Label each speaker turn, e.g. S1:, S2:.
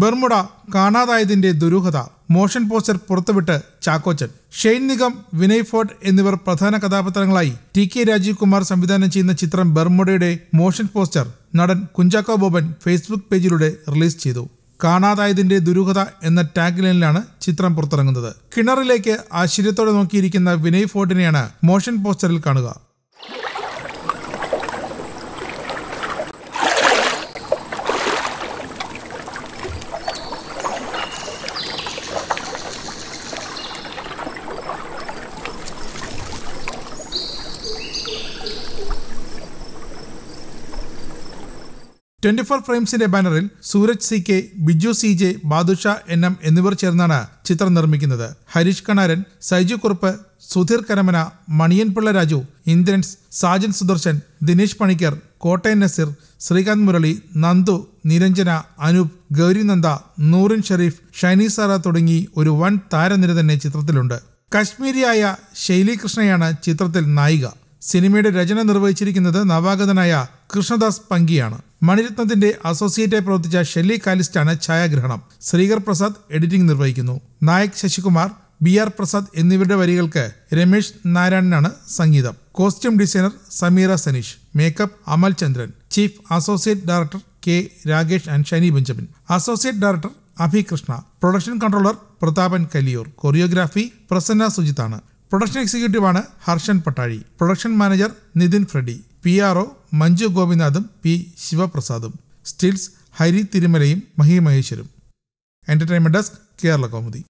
S1: Bermuda കാണാതായതിന്റെ ദുരൂഹത motion poster പുറത്തുവിട്ട് ചാക്കോച്ചൻ ഷെയ്ൻ നിഗം വിനയ് ഫോർട്ട് എന്നിവർ പ്രധാന കഥാപാത്രങ്ങളായി ടി കെ രാജീവ് കുമാർ സംവിധാനം ചെയ്യുന്ന ചിത്രം ബെർമുടയുടെ മോഷൻ പോസ്റ്റർ നടൻ കുഞ്ചാക്കോ ബോബൻ ഫേസ്ബുക്ക് പേജിലൂടെ റിലീസ് ചെയ്തു കാണാതായതിന്റെ ദുരൂഹത എന്ന ടാഗ് ലൈനിലാണ് ചിത്രം പുറത്തിറങ്ങുന്നത് കിണറിലേക്ക് ആശ്ചര്യത്തോടെ നോക്കിയിരിക്കുന്ന വിനയ് ഫോർട്ടിനെയാണ് മോഷൻ പോസ്റ്ററിൽ കാണുക ട്വന്റി ഫോർ ഫ്രെയിംസിന്റെ ബാനറിൽ Sooraj C K Biju C J Badusha N M എന്നിവർ ചേർന്നാണ് ചിത്രം നിർമ്മിക്കുന്നത് ഹരീഷ് കണാരൻ സൈജു കുറുപ്പ് സുധീർ കരമന മണിയൻപിള്ള രാജു ഇന്ദ്രൻസ് സാജൻ സുദർശൻ ദിനേശ് പണിക്കർ കോട്ടയൻ നസീർ ശ്രീകാന്ത് മുരളി നന്ദു നിരഞ്ജന അനൂപ് ഗൗരിനന്ദ നൂറിൻ ഷെരീഫ് ഷൈനി സാറ തുടങ്ങി ഒരു വൻ താരനിര തന്നെ ചിത്രത്തിലുണ്ട് കശ്മീരിയായ ശൈലി കൃഷ്ണയാണ് ചിത്രത്തിൽ നായിക സിനിമയുടെ രചന നിർവഹിച്ചിരിക്കുന്നത് നവാഗതനായ കൃഷ്ണദാസ് പങ്കിയാണ് മണിരത്നത്തിന്റെ അസോസിയേറ്റായി പ്രവർത്തിച്ച ഷെല്ലി കാലിസ്റ്റാണ് ഛായാഗ്രഹണം ശ്രീകർ പ്രസാദ് എഡിറ്റിംഗ് നിർവഹിക്കുന്നു നായക് ശശികുമാർ ബി ആർ പ്രസാദ് എന്നിവരുടെ വരികൾക്ക് രമേശ് നാരായണനാണ് സംഗീതം costume designer Sameera Saneesh makeup Amal Chandran chief associate director K Rakesh and Shani Benjamin associate director Abhi Krishna production controller Prathapan Kaliyoor choreography Prasanna സുജിത്താണ് പ്രൊഡക്ഷൻ എക്സിക്യൂട്ടീവാണ് Harshan Pattazhi production manager Nithin Freddy P R O Manju ഗോപിനാഥും പി ശിവപ്രസാദും സ്റ്റിൽസ് ഹരി തിരുമലയും മഹി മഹേശ്വരും എൻ്റർടൈൻമെൻറ് ഡെസ്ക് കേരള കൗമുദി